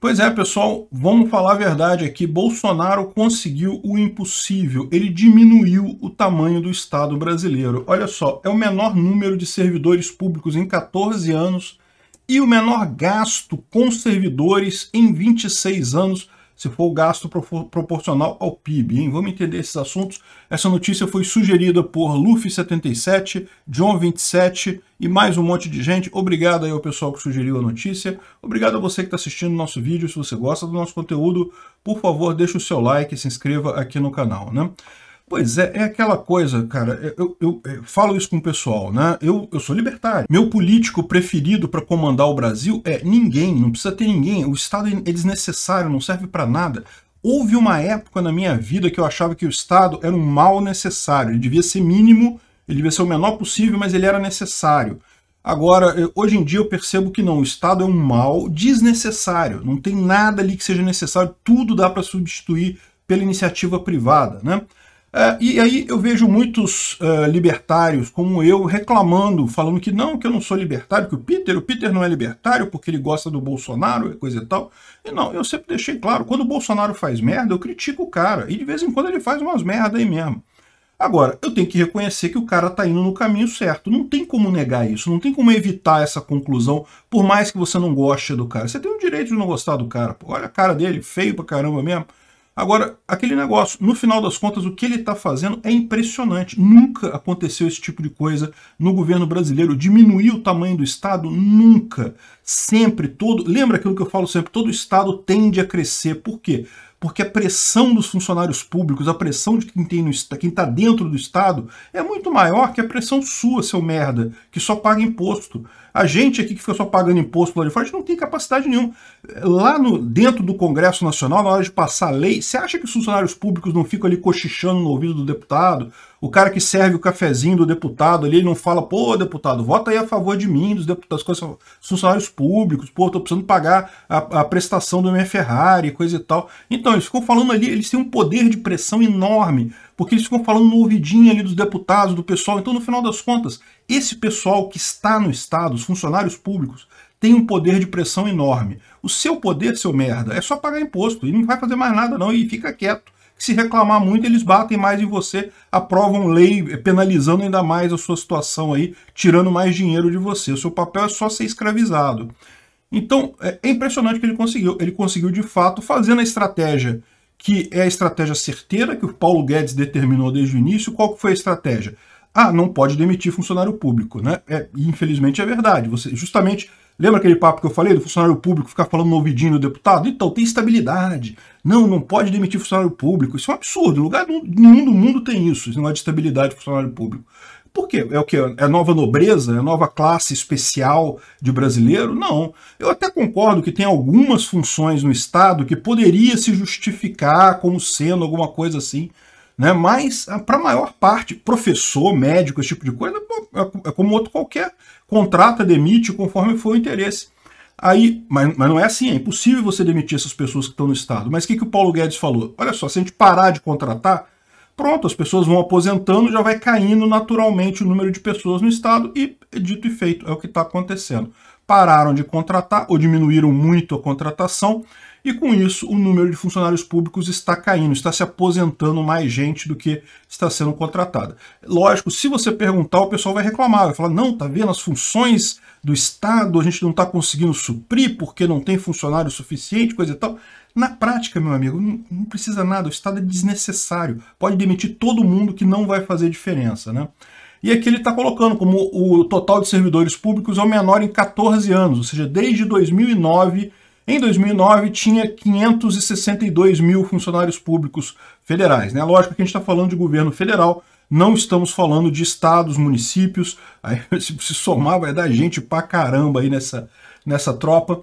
Pois é, pessoal, vamos falar a verdade aqui. Bolsonaro conseguiu o impossível. Ele diminuiu o tamanho do Estado brasileiro. Olha só, é o menor número de servidores públicos em 14 anos e o menor gasto com servidores em 26 anos se for o gasto proporcional ao PIB. Hein? Vamos entender esses assuntos. Essa notícia foi sugerida por Luffy77, John27 e mais um monte de gente. Obrigado aí ao pessoal que sugeriu a notícia. Obrigado a você que está assistindo o nosso vídeo. Se você gosta do nosso conteúdo, por favor, deixe o seu like e se inscreva aqui no canal. Né? Pois é, é aquela coisa, cara. Eu, eu, eu falo isso com o pessoal, né? Eu, eu sou libertário. Meu político preferido para comandar o Brasil é ninguém, não precisa ter ninguém. O Estado é desnecessário, não serve para nada. Houve uma época na minha vida que eu achava que o Estado era um mal necessário. Ele devia ser mínimo, ele devia ser o menor possível, mas ele era necessário. Agora, hoje em dia eu percebo que não, o Estado é um mal desnecessário. Não tem nada ali que seja necessário, tudo dá para substituir pela iniciativa privada, né? É, e aí eu vejo muitos uh, libertários como eu reclamando, falando que não, que eu não sou libertário, que o Peter, o Peter não é libertário porque ele gosta do Bolsonaro, coisa e tal. E não, eu sempre deixei claro, quando o Bolsonaro faz merda, eu critico o cara. E de vez em quando ele faz umas merda aí mesmo. Agora, eu tenho que reconhecer que o cara está indo no caminho certo. Não tem como negar isso, não tem como evitar essa conclusão, por mais que você não goste do cara. Você tem o direito de não gostar do cara. Pô, olha a cara dele, feio pra caramba mesmo. Agora, aquele negócio, no final das contas, o que ele está fazendo é impressionante. Nunca aconteceu esse tipo de coisa no governo brasileiro. Diminuir o tamanho do Estado? Nunca. Sempre, todo. Lembra aquilo que eu falo sempre? Todo Estado tende a crescer. Por quê? Porque a pressão dos funcionários públicos, a pressão de quem tem no, quem está dentro do Estado, é muito maior que a pressão sua, seu merda, que só paga imposto. A gente aqui que fica só pagando imposto lá de fora, a gente não tem capacidade nenhuma lá no, dentro do Congresso Nacional, na hora de passar a lei, você acha que os funcionários públicos não ficam ali cochichando no ouvido do deputado? O cara que serve o cafezinho do deputado ali, ele não fala, pô, deputado, vota aí a favor de mim, dos deputados, coisas, funcionários públicos, pô, tô precisando pagar a, a prestação do minha Ferrari, coisa e tal. Então, eles ficam falando ali, eles têm um poder de pressão enorme porque eles ficam falando no ouvidinho ali dos deputados, do pessoal. Então, no final das contas, esse pessoal que está no Estado, os funcionários públicos, tem um poder de pressão enorme. O seu poder, seu merda, é só pagar imposto e não vai fazer mais nada não e fica quieto. Se reclamar muito, eles batem mais em você, aprovam lei eh, penalizando ainda mais a sua situação aí, tirando mais dinheiro de você. O seu papel é só ser escravizado. Então, é, é impressionante que ele conseguiu. Ele conseguiu, de fato, fazendo a estratégia que é a estratégia certeira que o Paulo Guedes determinou desde o início. Qual que foi a estratégia? Ah, não pode demitir funcionário público, né? É, infelizmente é verdade. Você justamente lembra aquele papo que eu falei do funcionário público ficar falando no ouvidinho do deputado? Então tem estabilidade. Não, não pode demitir funcionário público. Isso é um absurdo. Em lugar nenhum do mundo tem isso. Isso não é de estabilidade de funcionário público. Por quê? É o que? É nova nobreza? É nova classe especial de brasileiro? Não. Eu até concordo que tem algumas funções no Estado que poderia se justificar como sendo alguma coisa assim. Né? Mas, ah, para a maior parte, professor, médico, esse tipo de coisa, é, é como outro qualquer. Contrata, demite conforme for o interesse. Aí, mas, mas, não é assim, é impossível você demitir essas pessoas que estão no Estado. Mas o que, que o Paulo Guedes falou? Olha só, se a gente parar de contratar, Pronto, as pessoas vão aposentando, já vai caindo naturalmente o número de pessoas no estado e é dito e feito, é o que está acontecendo. Pararam de contratar ou diminuíram muito a contratação e com isso o número de funcionários públicos está caindo, está se aposentando mais gente do que está sendo contratada. Lógico, se você perguntar, o pessoal vai reclamar, vai falar, não, tá vendo as funções do Estado, a gente não está conseguindo suprir porque não tem funcionário suficiente, coisa e tal. Na prática, meu amigo, não, precisa nada, o Estado é desnecessário. Pode demitir todo mundo que não vai fazer diferença, né? E aqui ele está colocando como o total de servidores públicos é o menor em 14 anos, ou seja, desde 2009. Em 2009 tinha 562 mil funcionários públicos federais. Né? Lógico que a gente está falando de governo federal, não estamos falando de estados, municípios. Aí, se somar, vai dar gente pra caramba aí nessa, nessa tropa.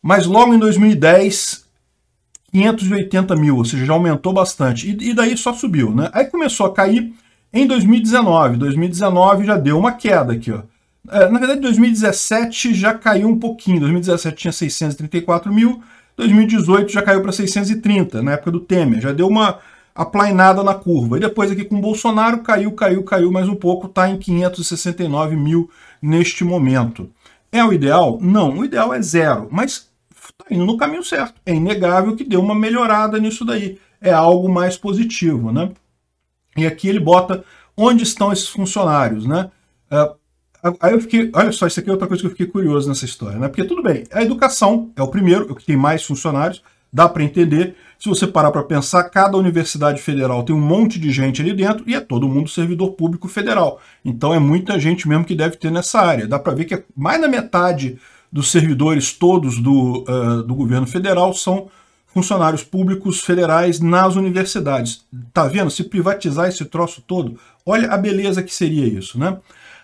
Mas logo em 2010, 580 mil, ou seja, já aumentou bastante. E, e daí só subiu, né? Aí começou a cair em 2019. 2019 já deu uma queda aqui, ó. É, na verdade, 2017 já caiu um pouquinho. 2017 tinha 634 mil, 2018 já caiu para 630, na época do Temer. Já deu uma aplainada na curva. E depois aqui com o Bolsonaro, caiu, caiu, caiu mais um pouco, está em 569 mil neste momento. É o ideal? Não, o ideal é zero. Mas está indo no caminho certo. É inegável que deu uma melhorada nisso daí. É algo mais positivo, né? E aqui ele bota onde estão esses funcionários, né? É, aí eu fiquei, olha só, isso aqui é outra coisa que eu fiquei curioso nessa história, né? Porque tudo bem, a educação é o primeiro, é o que tem mais funcionários, dá para entender. Se você parar para pensar, cada universidade federal tem um monte de gente ali dentro e é todo mundo servidor público federal. Então é muita gente mesmo que deve ter nessa área. Dá para ver que é mais na metade dos servidores todos do, uh, do governo federal são funcionários públicos federais nas universidades. Tá vendo? Se privatizar esse troço todo, olha a beleza que seria isso, né?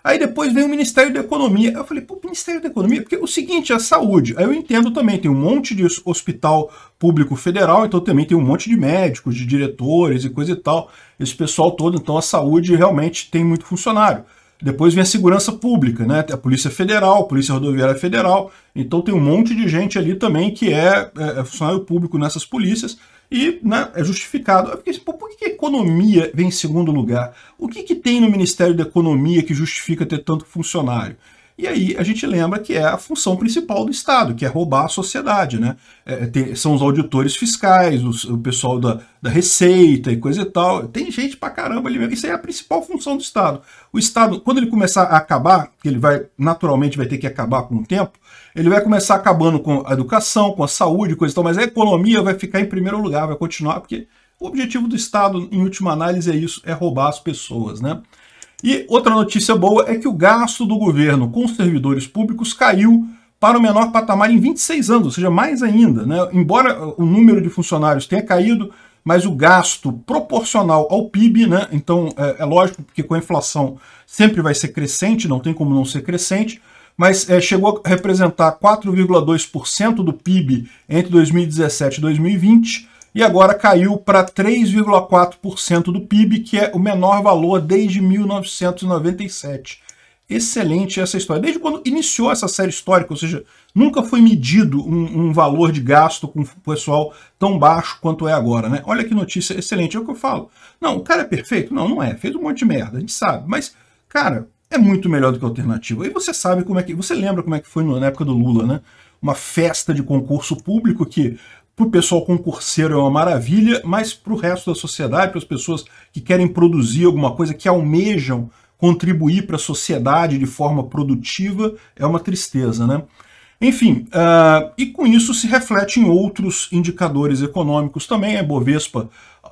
Aí depois vem o Ministério da Economia. Eu falei, pô, Ministério da Economia? Porque o seguinte, a saúde. Aí eu entendo também, tem um monte de hospital público federal, então também tem um monte de médicos, de diretores e coisa e tal. Esse pessoal todo, então a saúde realmente tem muito funcionário. Depois vem a segurança pública, né? A Polícia Federal, Polícia Rodoviária Federal. Então tem um monte de gente ali também que é, é, é funcionário público nessas polícias e né, é justificado. Eu fiquei assim, por que a economia vem em segundo lugar? O que, que tem no Ministério da Economia que justifica ter tanto funcionário? E aí a gente lembra que é a função principal do Estado, que é roubar a sociedade, né? É, é, tem, são os auditores fiscais, os, o pessoal da, da Receita e coisa e tal. Tem gente pra caramba ali mesmo. Isso aí é a principal função do Estado. O Estado, quando ele começar a acabar, que ele vai naturalmente vai ter que acabar com o tempo, ele vai começar acabando com a educação, com a saúde, coisa e tal, mas a economia vai ficar em primeiro lugar, vai continuar, porque o objetivo do Estado, em última análise, é isso, é roubar as pessoas, né? E outra notícia boa é que o gasto do governo com os servidores públicos caiu para o menor patamar em 26 anos, ou seja, mais ainda. Né? Embora o número de funcionários tenha caído, mas o gasto proporcional ao PIB, né? então é, é lógico que com a inflação sempre vai ser crescente, não tem como não ser crescente, mas é, chegou a representar 4,2% do PIB entre 2017 e 2020, e agora caiu para 3,4% do PIB, que é o menor valor desde 1997. Excelente essa história. Desde quando iniciou essa série histórica, ou seja, nunca foi medido um, um valor de gasto com o pessoal tão baixo quanto é agora, né? Olha que notícia excelente, é o que eu falo. Não, o cara é perfeito? Não, não é. Fez um monte de merda, a gente sabe. Mas, cara, é muito melhor do que a alternativa. E você sabe como é que. Você lembra como é que foi na época do Lula, né? Uma festa de concurso público que para o pessoal concurseiro é uma maravilha, mas para o resto da sociedade, para as pessoas que querem produzir alguma coisa, que almejam contribuir para a sociedade de forma produtiva, é uma tristeza, né? Enfim, uh, e com isso se reflete em outros indicadores econômicos também. A Bovespa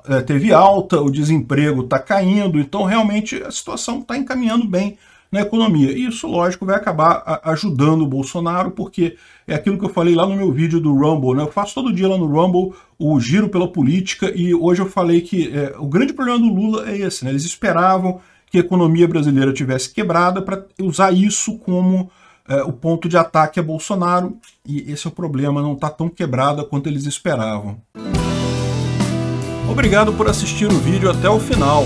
uh, teve alta, o desemprego está caindo, então realmente a situação está encaminhando bem na economia. E isso, lógico, vai acabar ajudando o Bolsonaro, porque é aquilo que eu falei lá no meu vídeo do Rumble. Né? Eu faço todo dia lá no Rumble o giro pela política e hoje eu falei que é, o grande problema do Lula é esse. Né? Eles esperavam que a economia brasileira tivesse quebrada para usar isso como é, o ponto de ataque a Bolsonaro. E esse é o problema, não está tão quebrada quanto eles esperavam. Obrigado por assistir o vídeo até o final.